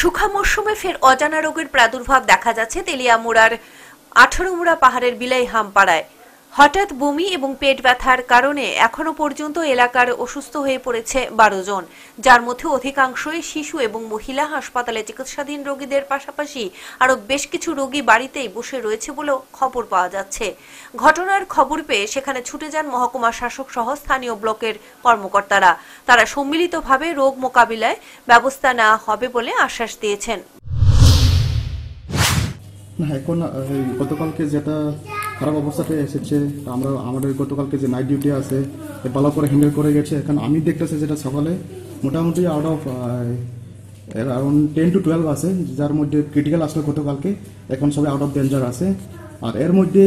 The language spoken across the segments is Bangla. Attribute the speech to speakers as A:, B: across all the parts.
A: শুখা মরশুমে ফের অজানা রোগের প্রাদুর্ভাব দেখা যাচ্ছে তেলিয়ামুড়ার আঠারোমুড়া পাহাড়ের বিলাই পাড়ায় হঠাৎ বমি এবং পেট ব্যথার কারণে এখনও পর্যন্ত এলাকার অসুস্থ হয়ে পড়েছে বারো জন যার মধ্যে অধিকাংশই শিশু এবং মহিলা হাসপাতালে চিকিৎসাধীন রোগীদের পাশাপাশি আরও বেশ কিছু রোগী বাড়িতেই বসে রয়েছে বলেও খবর পাওয়া যাচ্ছে ঘটনার খবর পেয়ে সেখানে ছুটে যান মহকুমা শাসক সহ স্থানীয় ব্লকের কর্মকর্তারা তারা সম্মিলিতভাবে রোগ মোকাবিলায় ব্যবস্থা নেওয়া হবে বলে আশ্বাস দিয়েছেন
B: এখন গতকালকে যেটা খারাপ অবস্থাতে এসেছে আমরা আমাদের গতকালকে যে নাইট ডিউটি আছে ভালো করে হ্যান্ডেল করে গেছে এখন আমি দেখতেছি যেটা সকালে মোটামুটি out of around ten to twelve আছে যার মধ্যে ক্রিটিক্যাল আসলে গতকালকে এখন সবাই আউট অফ ডেঞ্জার আছে আর এর মধ্যে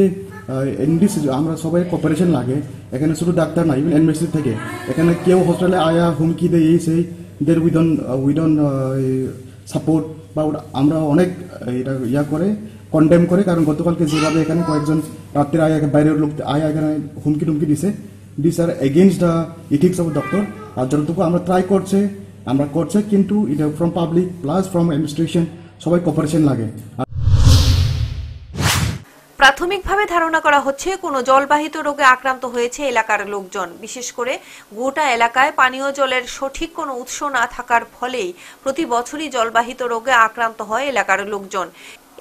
B: এনডিস আমরা সবাই কপারেশন লাগে এখানে শুধু ডাক্তার না ইভেন এনবিসি থেকে এখানে কেউ হোস্টেলে আয়া হুমকি দেয় এই সেই দের উইডন উইডন সাপোর্ট বা আমরা অনেক এটা ইয়া করে কন্ডেম করে কারণ গতকালকে যেভাবে এখানে কয়েকজন রাত্রের আয় বাইরের লোক আয় এখানে হুমকি টুমকি দিছে this are against the ethics of doctor আর যতটুকু আমরা ট্রাই করছে আমরা করছে কিন্তু এটা from public plus from administration সবাই কপারেশন লাগে
A: প্রাথমিকভাবে ধারণা করা হচ্ছে কোনো জলবাহিত রোগে আক্রান্ত হয়েছে এলাকার লোকজন বিশেষ করে গোটা এলাকায় পানীয় জলের সঠিক কোনো উৎস না থাকার ফলেই প্রতি বছরই জলবাহিত রোগে আক্রান্ত হয় এলাকার লোকজন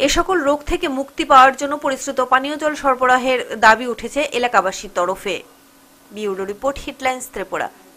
A: এ সকল রোগ থেকে মুক্তি পাওয়ার জন্য পরিশ্রুত পানীয় জল সরবরাহের দাবি উঠেছে এলাকাবাসীর তরফে বিউরো রিপোর্ট হিটলাইন্স ত্রিপুরা